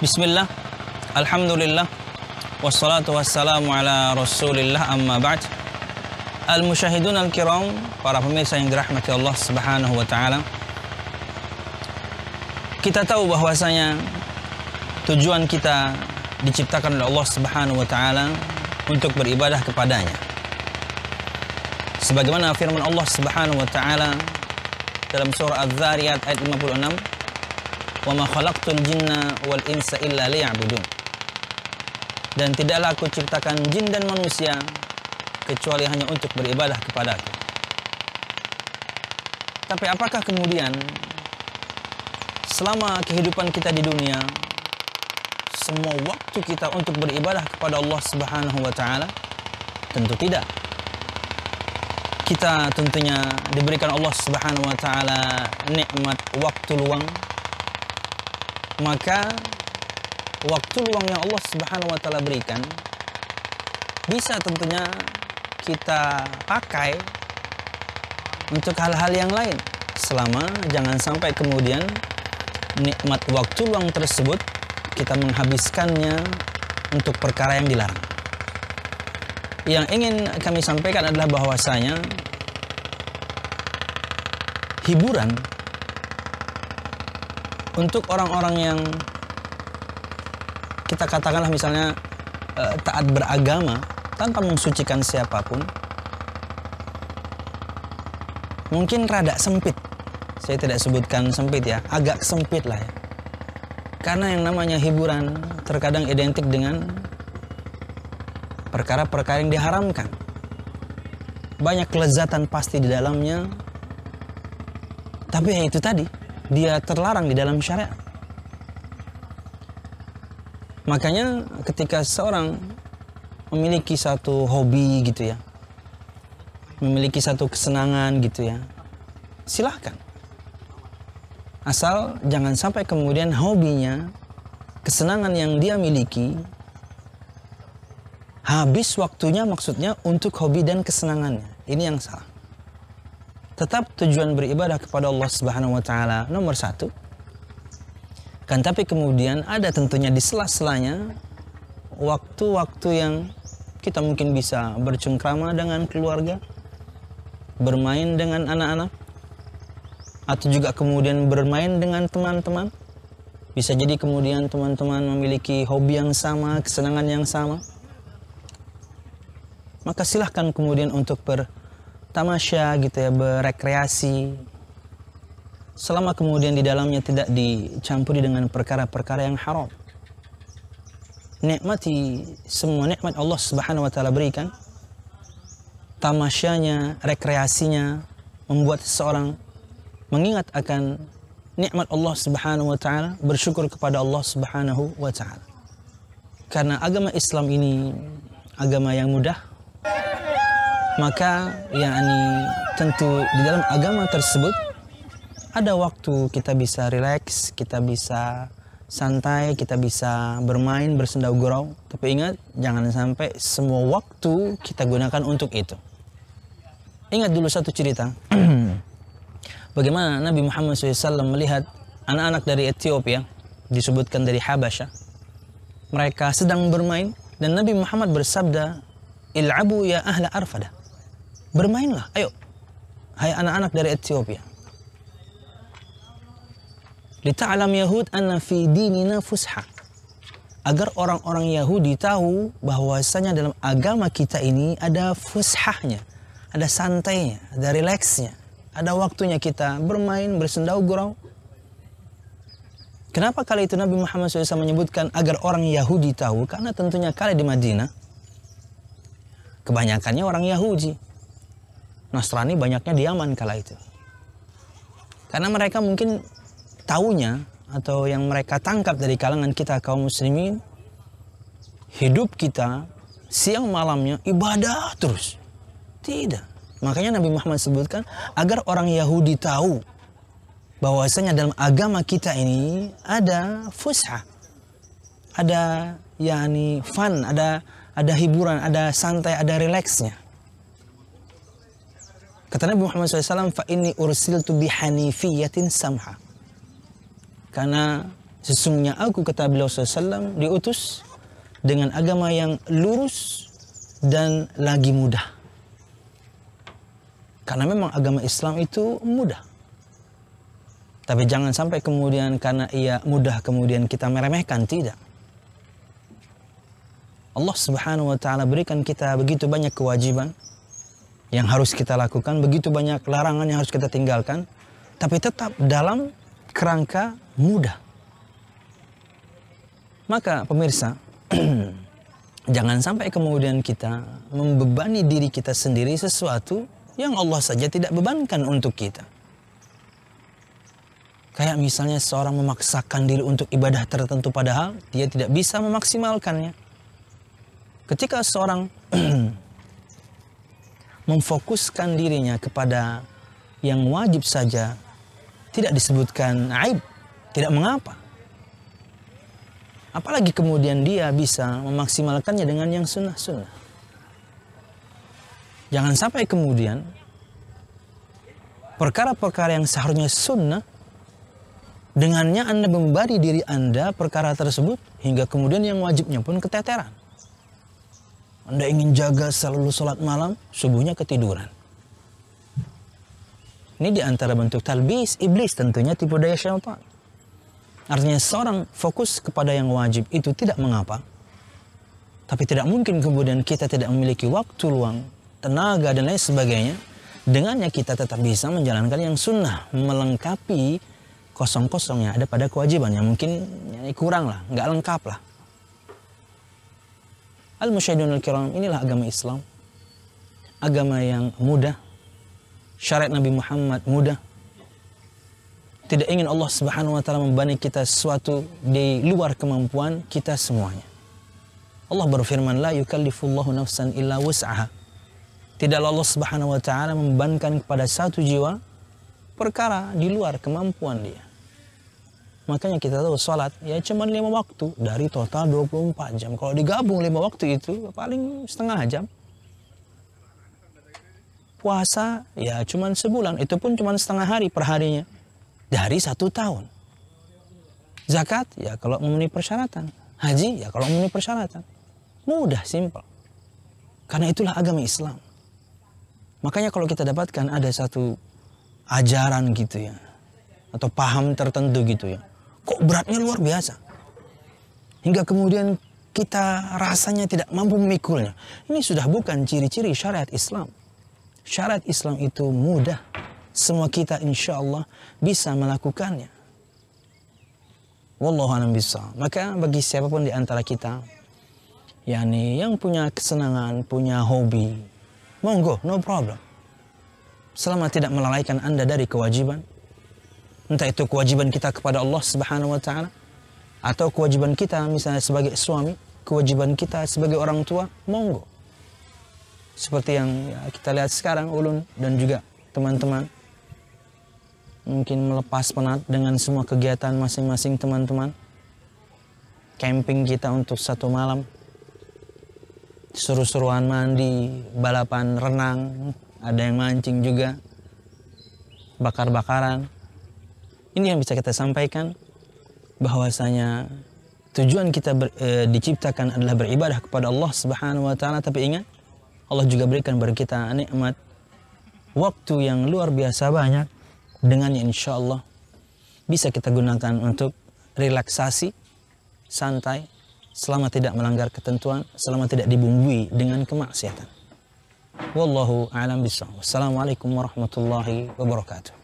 Bismillah, Alhamdulillah, wassalatu wassalamu ala rasulillah amma ba'd. Al-Mushahidun Al-Kiram, para pemirsa yang dirahmati Allah Subhanahu wa Ta'ala. Kita tahu bahwasanya tujuan kita diciptakan oleh Allah Subhanahu wa Ta'ala untuk beribadah kepadanya. Sebagaimana firman Allah Subhanahu wa Ta'ala dalam surah Az-Zariyat ayat 56, وَمَا خَلَقْتُ الْجِنَّ jinna wal لِيَعْبُدُونَ dan tidaklah aku ciptakan jin dan manusia kecuali hanya untuk beribadah kepadaku tapi apakah kemudian selama kehidupan kita di dunia semua waktu kita untuk beribadah kepada Allah Subhanahu wa taala? Tentu tidak. Kita tentunya diberikan Allah Subhanahu wa taala nikmat waktu luang maka waktu luang yang Allah Subhanahu wa taala berikan bisa tentunya kita pakai untuk hal-hal yang lain selama jangan sampai kemudian nikmat waktu luang tersebut kita menghabiskannya untuk perkara yang dilarang. Yang ingin kami sampaikan adalah bahwasanya hiburan untuk orang-orang yang kita katakanlah misalnya eh, taat beragama tanpa mensucikan siapapun mungkin rada sempit saya tidak sebutkan sempit ya agak sempit lah ya karena yang namanya hiburan terkadang identik dengan perkara-perkara yang diharamkan banyak kelezatan pasti di dalamnya tapi ya itu tadi dia terlarang di dalam syariat. Makanya ketika seorang memiliki satu hobi gitu ya, memiliki satu kesenangan gitu ya, silahkan. Asal jangan sampai kemudian hobinya, kesenangan yang dia miliki, habis waktunya maksudnya untuk hobi dan kesenangannya. Ini yang salah tetap tujuan beribadah kepada Allah Subhanahu wa taala nomor satu. Kan tapi kemudian ada tentunya di sela-selanya waktu-waktu yang kita mungkin bisa bercengkrama dengan keluarga, bermain dengan anak-anak, atau juga kemudian bermain dengan teman-teman. Bisa jadi kemudian teman-teman memiliki hobi yang sama, kesenangan yang sama. Maka silahkan kemudian untuk ber bertamasya gitu ya, berekreasi. Selama kemudian di dalamnya tidak dicampuri dengan perkara-perkara yang haram. Nikmati semua nikmat Allah Subhanahu wa taala berikan. Tamasyanya, rekreasinya membuat seseorang mengingat akan nikmat Allah Subhanahu wa taala, bersyukur kepada Allah Subhanahu wa taala. Karena agama Islam ini agama yang mudah, maka yakni tentu di dalam agama tersebut ada waktu kita bisa rileks, kita bisa santai, kita bisa bermain, bersendau gurau. Tapi ingat, jangan sampai semua waktu kita gunakan untuk itu. Ingat dulu satu cerita. Bagaimana Nabi Muhammad SAW melihat anak-anak dari Ethiopia, disebutkan dari Habasha, Mereka sedang bermain dan Nabi Muhammad bersabda, Il'abu ya ahla arfadah bermainlah. Ayo, hai anak-anak dari Ethiopia. Lita'alam Yahud anna fi dinina fusha. Agar orang-orang Yahudi tahu bahwasanya dalam agama kita ini ada fushahnya, ada santainya, ada rileksnya, ada waktunya kita bermain, bersendau gurau. Kenapa kali itu Nabi Muhammad SAW menyebutkan agar orang Yahudi tahu? Karena tentunya kali di Madinah, kebanyakannya orang Yahudi Nasrani banyaknya di Yaman kala itu. Karena mereka mungkin tahunya atau yang mereka tangkap dari kalangan kita kaum muslimin hidup kita siang malamnya ibadah terus. Tidak. Makanya Nabi Muhammad sebutkan agar orang Yahudi tahu bahwasanya dalam agama kita ini ada fusha. Ada yakni fun, ada ada hiburan, ada santai, ada rileksnya. Kata Nabi Muhammad SAW, fa ini ursil tu bihanifiyatin samha. Karena sesungguhnya aku kata beliau SAW diutus dengan agama yang lurus dan lagi mudah. Karena memang agama Islam itu mudah. Tapi jangan sampai kemudian karena ia mudah kemudian kita meremehkan, tidak. Allah Subhanahu wa taala berikan kita begitu banyak kewajiban, yang harus kita lakukan, begitu banyak larangan yang harus kita tinggalkan, tapi tetap dalam kerangka mudah. Maka pemirsa, jangan sampai kemudian kita membebani diri kita sendiri sesuatu yang Allah saja tidak bebankan untuk kita. Kayak misalnya seorang memaksakan diri untuk ibadah tertentu padahal dia tidak bisa memaksimalkannya. Ketika seorang memfokuskan dirinya kepada yang wajib saja tidak disebutkan aib, tidak mengapa. Apalagi kemudian dia bisa memaksimalkannya dengan yang sunnah-sunnah. Jangan sampai kemudian perkara-perkara yang seharusnya sunnah dengannya Anda membari diri Anda perkara tersebut hingga kemudian yang wajibnya pun keteteran. Anda ingin jaga selalu sholat malam, subuhnya ketiduran. Ini di antara bentuk talbis, iblis tentunya tipu daya syaitan. Artinya seorang fokus kepada yang wajib itu tidak mengapa. Tapi tidak mungkin kemudian kita tidak memiliki waktu luang, tenaga dan lain sebagainya. Dengannya kita tetap bisa menjalankan yang sunnah, melengkapi kosong kosongnya ada pada kewajiban yang mungkin ya, kurang lah, nggak lengkap lah al al kiram inilah agama Islam. Agama yang mudah. Syariat Nabi Muhammad mudah. Tidak ingin Allah Subhanahu wa taala membani kita sesuatu di luar kemampuan kita semuanya. Allah berfirman la yukallifullahu nafsan illa wus'aha. tidak Allah Subhanahu wa taala membebankan kepada satu jiwa perkara di luar kemampuan dia. Makanya kita tahu sholat ya cuma lima waktu dari total 24 jam. Kalau digabung lima waktu itu paling setengah jam. Puasa ya cuma sebulan, itu pun cuma setengah hari perharinya. Dari satu tahun. Zakat ya kalau memenuhi persyaratan. Haji ya kalau memenuhi persyaratan. Mudah, simple. Karena itulah agama Islam. Makanya kalau kita dapatkan ada satu ajaran gitu ya atau paham tertentu gitu ya Kok beratnya luar biasa. Hingga kemudian kita rasanya tidak mampu memikulnya. Ini sudah bukan ciri-ciri syariat Islam. Syariat Islam itu mudah. Semua kita insya Allah bisa melakukannya. Wallahu alam bisa. Maka bagi siapapun di antara kita, yakni yang punya kesenangan, punya hobi, monggo, no problem. Selama tidak melalaikan Anda dari kewajiban, Entah itu kewajiban kita kepada Allah Subhanahu wa taala atau kewajiban kita misalnya sebagai suami, kewajiban kita sebagai orang tua, monggo. Seperti yang kita lihat sekarang ulun dan juga teman-teman mungkin melepas penat dengan semua kegiatan masing-masing teman-teman. Camping kita untuk satu malam. Seru-seruan mandi, balapan renang, ada yang mancing juga. Bakar-bakaran, ini yang bisa kita sampaikan bahwasanya tujuan kita ber, e, diciptakan adalah beribadah kepada Allah Subhanahu wa taala tapi ingat Allah juga berikan kepada kita nikmat waktu yang luar biasa banyak dengan insya Allah bisa kita gunakan untuk relaksasi santai selama tidak melanggar ketentuan selama tidak dibumbui dengan kemaksiatan wallahu alam bisawab assalamualaikum warahmatullahi wabarakatuh